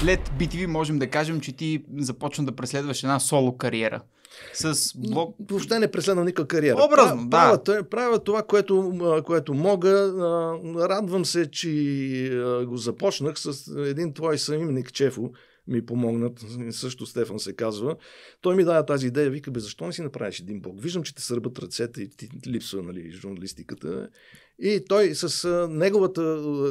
след BTV можем да кажем, че ти започна да преследваш една соло кариера. С блог... Въобще не преследвам никаква кариера. Образно, правя, да. Правя, правя това, което, което мога. Радвам се, че го започнах с един твой съимник Чефо ми помогнат, също Стефан се казва. Той ми дава тази идея, вика, бе, защо не си направиш един блог? Виждам, че те сърбат ръцете и ти липсва нали, журналистиката. И той с неговата,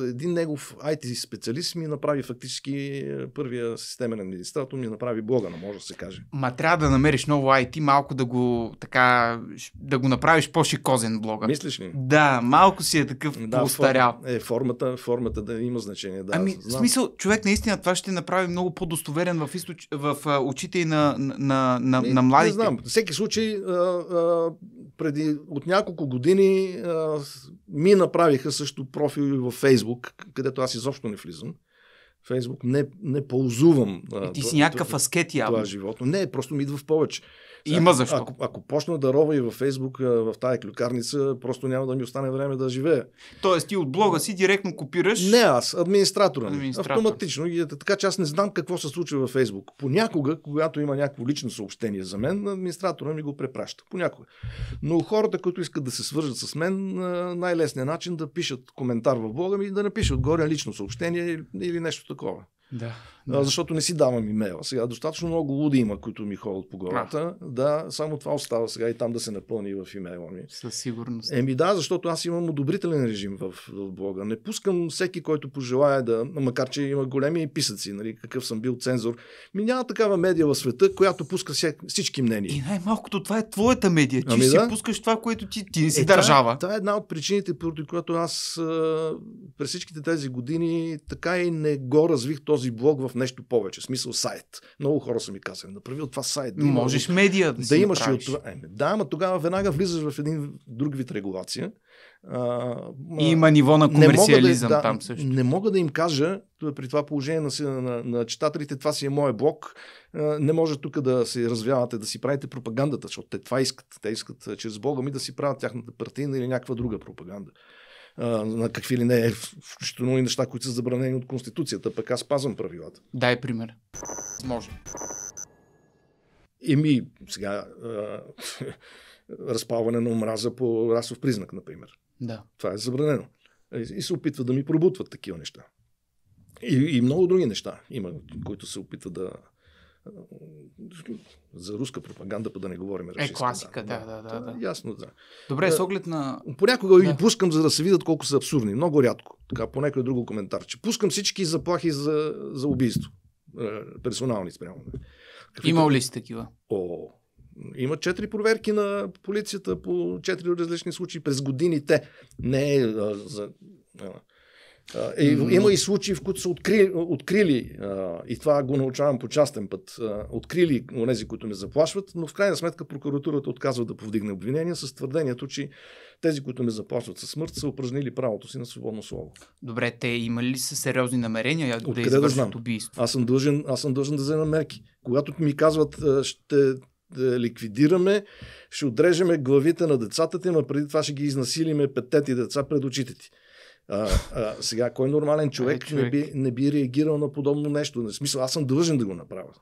един негов IT специалист ми направи фактически е, първия системен администратор, ми направи блога, на може да се каже. Ма трябва да намериш ново IT, малко да го така, да го направиш по-шикозен блога. Мислиш ли? Да, малко си е такъв да, устарял. Е, формата, формата да има значение. Да, ами, знам. в смисъл, човек наистина това ще направи много по-достоверен в, източ... в очите и на, на, на, на, на младите. Не знам. Всеки случай а, а, преди от няколко години а, ми направиха също профил във Фейсбук, където аз изобщо не влизам. Фейсбук не, не ползувам. И ти това, си някакъв аскет явно. Това животно. Не, просто ми идва в повече. Има защо. Ако, ако почна да рова и във Фейсбук, в тая клюкарница, просто няма да ми остане време да живея. Тоест ти от блога си директно копираш? Не, аз, администратора. Администратор. Автоматично. И, така че аз не знам какво се случва във Фейсбук. Понякога, когато има някакво лично съобщение за мен, администратора ми го препраща. Понякога. Но хората, които искат да се свържат с мен, най-лесният начин да пишат коментар в блога ми и да напишат горе лично съобщение или нещо Салтыкова. Да. да. защото не си давам имейла. Сега достатъчно много луди има, които ми ходят по главата. А. Да, само това остава сега и там да се напълни в имейла ми. Със сигурност. Еми да, защото аз имам одобрителен режим в, в блога. Не пускам всеки, който пожелая да, макар че има големи писъци, нали, какъв съм бил цензор. Ми няма такава медия в света, която пуска всички мнения. И най-малкото това е твоята медия. Ти ами си да? пускаш това, което ти, ти си е, е- държава. Това, това е една от причините, поради която аз през всичките тези години така и не го развих този блог в нещо повече. В смисъл сайт. Много хора са ми казали, направи от това сайт. Да Можеш има, медия да, да си имаш направиш. и от това. Е, да, ама тогава веднага влизаш в един друг вид регулация. А, и има ниво на комерциализъм да, там също. Не мога да им кажа, при това положение на, на, на читателите, това си е моят блог, не може тук да се развявате, да си правите пропагандата, защото те това искат. Те искат чрез Бога ми да си правят тяхната партийна или някаква друга пропаганда а, на какви ли не, е, включително и неща, които са забранени от Конституцията, пък аз спазвам правилата. Дай пример. Може. Еми, сега, а, разпалване на омраза по расов признак, например. Да. Това е забранено. И се опитва да ми пробутват такива неща. И, и много други неща има, които се опитва да, за руска пропаганда, па да не говорим. Е, класика, да, да, да, да, Ясно, да. Добре, с оглед на... Понякога и пускам, за да се видят колко са абсурдни. Много рядко. Така, по някой друго коментар. Че пускам всички заплахи за, за убийство. Е, персонални спрямо. Имал ли си такива? О, има четири проверки на полицията по четири различни случаи през годините. Не е за... Е, има и случаи, в които са откри, открили, и това го научавам по частен път, открили онези, които ме заплашват, но в крайна сметка прокуратурата отказва да повдигне обвинения с твърдението, че тези, които ме заплашват със смърт, са упражнили правото си на свободно слово. Добре, те имали ли са сериозни намерения да извършат да знам? убийство? Аз съм, дължен, аз съм дължен да взема мерки. Когато ми казват, ще да ликвидираме, ще отрежеме главите на децата ти, но преди това ще ги изнасилиме петте ти деца пред очите ти. А, а, сега, кой нормален човек, а, е, човек. Не, би, не би реагирал на подобно нещо? в смисъл, аз съм длъжен да го направя.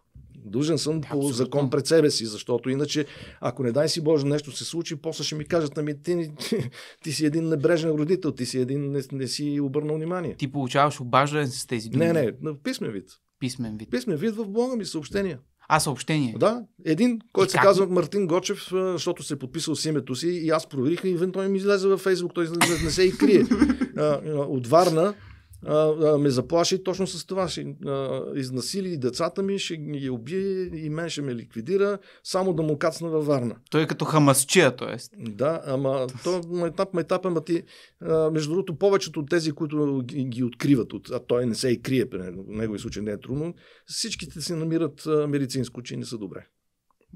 Дължен съм да, по абсолютно. закон пред себе си, защото иначе, ако не дай си Боже нещо се случи, после ще ми кажат, ами ти, ти, ти си един небрежен родител, ти си един, не, не си обърнал внимание. Ти получаваш обаждане с тези думи? Не, не, на писмен вид. Писмен вид. Писмен вид в блога ми, съобщения. А, съобщение. Да, един, който се казва Мартин Гочев, защото се е подписал с името си и аз проверих и той ми излезе във Фейсбук, той не се и крие. От Варна а, а, ме заплаши точно с това. Ще а, изнасили децата ми, ще ги убие и мен ще ме ликвидира, само да му кацна във Варна. Той е като хамасчия, т.е. Да, ама то на етап, на етап, ама ти, а, между другото, повечето от тези, които ги, ги откриват, от, а той не се и крие, него в негови случай не е трудно, всичките си намират а, медицинско, че не са добре.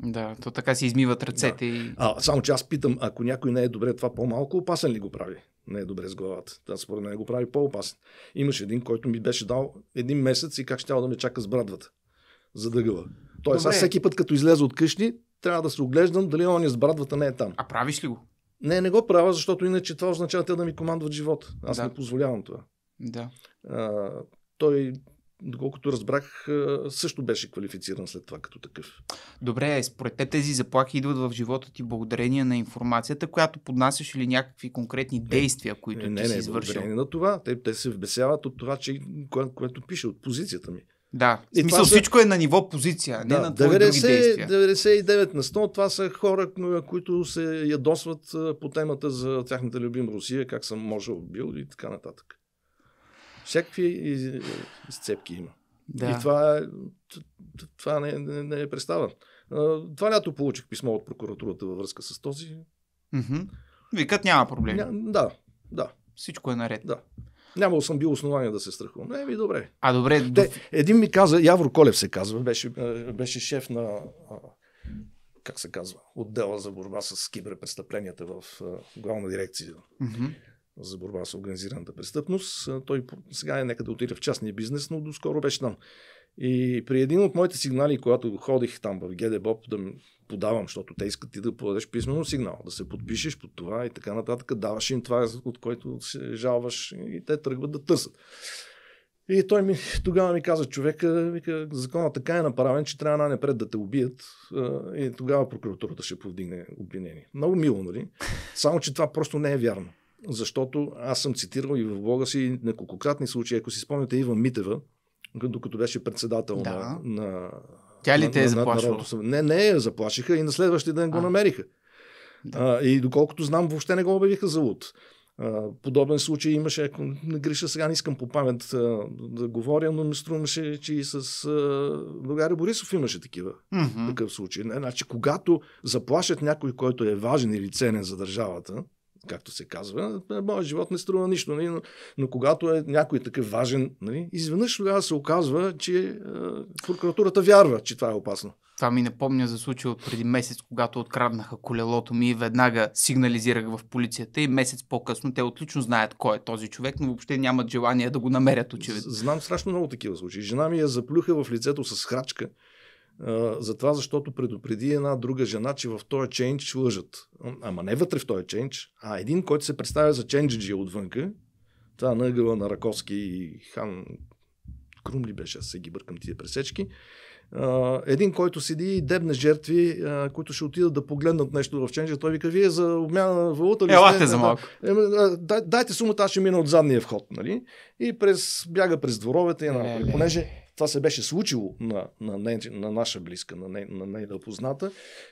Да, то така си измиват ръцете да. и... А, само че аз питам, ако някой не е добре, това по-малко опасен ли го прави? не е добре с главата. Това според мен го прави по-опасен. Имаше един, който ми беше дал един месец и как ще да ме чака с брадвата за гъва. Тоест, аз всеки път, като излезе от къщи, трябва да се оглеждам дали он с брадвата не е там. А правиш ли го? Не, не го правя, защото иначе това означава те да ми командват живот. Аз да. не позволявам това. Да. А, той доколкото разбрах, също беше квалифициран след това като такъв. Добре, според те тези заплахи идват в живота ти благодарение на информацията, която поднасяш или някакви конкретни е, действия, които е, не, не, си извършил? Не, не, на това. Те, те се вбесяват от това, че, кое, което пише от позицията ми. Да, е. смисъл са... всичко е на ниво позиция, да, не на твои 90, други действия. 99 на 100 това са хора, които се ядосват по темата за тяхната любима Русия, как съм можел бил и така нататък всякакви из, изцепки има. Да. И това, това не, не, не е представа. Това лято получих писмо от прокуратурата във връзка с този. Mm-hmm. Викат няма проблем. Ня, да, да. Всичко е наред. Да. Нямал съм бил основание да се страхувам. Еми, добре. А, добре. Те, един ми каза, Явро Колев се казва, беше, беше шеф на, как се казва, отдела за борба с киберпрестъпленията в главна дирекция. Mm-hmm за борба с организираната престъпност. Той сега е да отиде в частния бизнес, но доскоро беше там. И при един от моите сигнали, когато ходих там в ГДБОП да подавам, защото те искат ти да подадеш писменно сигнал, да се подпишеш под това и така нататък, даваш им това, от което се жалваш и те тръгват да търсят. И той ми, тогава ми каза човека, вика, закона така е направен, че трябва най-напред да те убият и тогава прокуратурата ще повдигне обвинение. Много мило, нали? Само, че това просто не е вярно защото аз съм цитирал и в блога си неколкократни случаи. Ако си спомняте Ива Митева, докато беше председател да. на, на. Тя ли те е заплашила? Не, не я заплашиха и на следващия ден а. го намериха. Да. А, и доколкото знам, въобще не го обявиха за луд. подобен случай имаше, ако не греша сега, не искам по памет а, да говоря, но ми струваше, че и с а, България Борисов имаше такива, mm-hmm. такъв случай. Значи, когато заплашат някой, който е важен или ценен за държавата, както се казва, моят живот не струва нищо. Нали? Но, но когато е някой такъв важен, нали? изведнъж тогава се оказва, че е, прокуратурата вярва, че това е опасно. Това ми напомня за случай от преди месец, когато откраднаха колелото ми и веднага сигнализирах в полицията и месец по-късно те отлично знаят кой е този човек, но въобще нямат желание да го намерят очевидно. Знам страшно много такива случаи. Жена ми я заплюха в лицето с храчка за това, защото предупреди една друга жена, че в този ченч лъжат. Ама не вътре в този ченч, а един, който се представя за ченджиджи отвънка, това на ъгъла на Раковски и Хан Крумли беше, аз се ги бъркам тия пресечки. Uh, един, който седи и дебне жертви, uh, които ще отидат да погледнат нещо в ченджа, той вика, вие за обмяна на валута ли е, Елате сте? за малко. Е, е, дайте сумата, аз ще мина от задния вход. Нали? И през, бяга през дворовете е, е, е, понеже това се беше случило на, на, на, на наша близка, на, не, на нейна позната,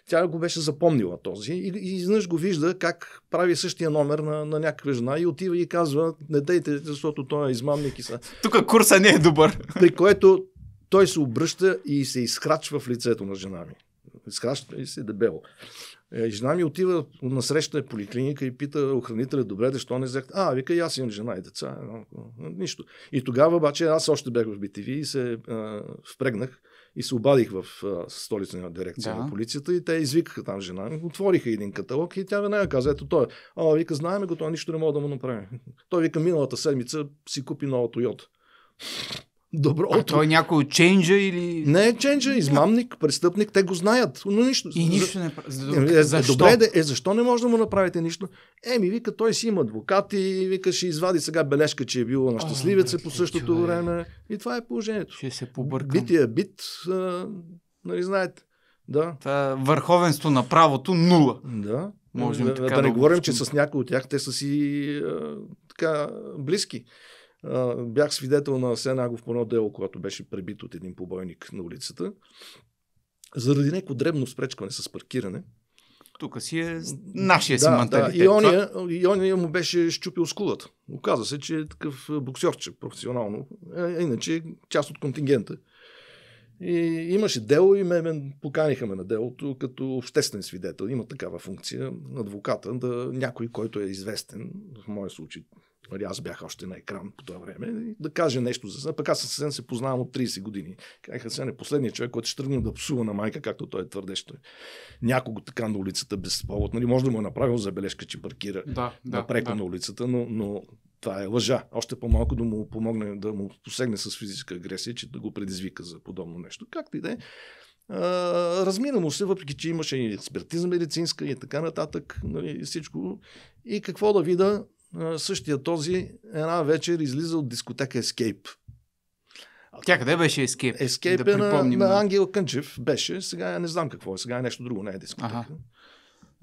тя го беше запомнила този и, и изнъж го вижда как прави същия номер на, на някаква жена и отива и казва, не дейте, защото той е измамник и са. Тук курса не е добър. При което той се обръща и се изкрачва в лицето на жена ми. Изкрачва и се е дебело. Е, жена ми отива на среща поликлиника и пита охранителя, добре, защо не взехте? А, вика, и аз имам жена и деца. Нищо. И тогава обаче аз още бях в БТВ и се а, впрегнах и се обадих в а, на дирекция да. на полицията и те извикаха там жена отвориха един каталог и тя веднага каза, ето той. А, вика, знаеме го, това нищо не мога да му направим. Той вика, миналата седмица си купи нова Тойота добро. А той е някой от ченджа или... Не е ченджа, измамник, престъпник, те го знаят. Но нищо. И нищо не е, Е, защо? Добре, е, защо не може да му направите нищо? Еми, вика, той си има адвокати, вика, ще извади сега бележка, че е бил на щастливеца по същото човек. време. И това е положението. Ще се побъркам. Бития е бит, а, нали знаете. Да. Та, е върховенство на правото нула. Да. Можем да, така да, да не говорим, че с някои от тях те са си а, така близки бях свидетел на Асен Агов по едно дело, когато беше пребит от един побойник на улицата. Заради некои дребно спречкване с паркиране. Тук си е нашия да, си менталитет. Да, и, ония, и ония му беше щупил скулата. Оказа се, че е такъв боксерче професионално. А, иначе част от контингента. И имаше дело и ме, ме поканиха ме на делото като обществен свидетел. Има такава функция на адвоката да някой, който е известен, в моя случай Нали, аз бях още на екран по това време, да каже нещо за Хасен. Пък аз съвсем Хасен се познавам от 30 години. Край Хасен е последният човек, който ще тръгне да псува на майка, както той е твърде, Той. Някого така на улицата без повод. Нали, може да му е направил забележка, че паркира да, да, напреко да. на улицата, но, но това е лъжа. Още по-малко да му помогне, да му посегне с физическа агресия, че да го предизвика за подобно нещо. Както и да е. Размина му се, въпреки че имаше и експертиза медицинска и така нататък, нали, всичко. И какво да вида, същия този една вечер излиза от дискотека Escape. Тя къде беше Escape? Escape да е на, на Ангел Кънчев беше. Сега не знам какво е. Сега е нещо друго, не е дискотека. Ага.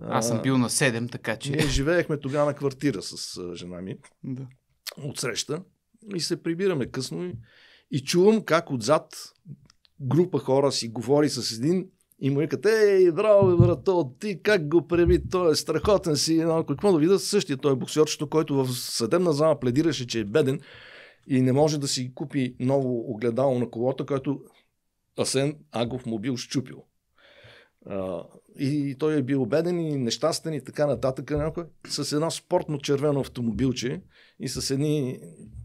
Аз съм бил на 7, така че... Ние живеехме тогава на квартира с жена ми. Да. Отсреща. И се прибираме късно и, и чувам как отзад група хора си говори с един и му викат, ей, браво, брат, ти как го преби, той е страхотен си. Но, нали, какво да видя, същия той е боксерчето, който в съдебна зала пледираше, че е беден и не може да си купи ново огледало на колото, което Асен Агов му бил щупил. и той е бил беден и нещастен и така нататък. Някой, с едно спортно червено автомобилче и с едни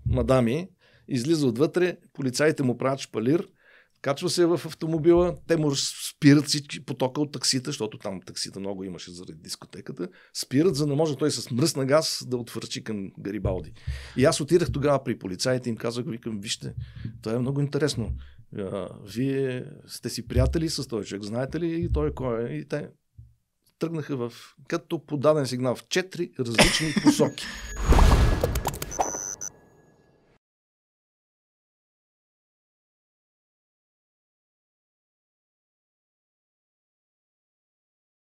мадами излиза отвътре, полицаите му правят шпалир – Качва се в автомобила, те му спират всички потока от таксита, защото там таксита много имаше заради дискотеката. Спират, за да може той с мръсна газ да отвърчи към Гарибалди. И аз отидах тогава при полицаите и им казах, викам, вижте, това е много интересно. Вие сте си приятели с този човек, знаете ли и той кой е? И те тръгнаха в, като подаден сигнал в четири различни посоки.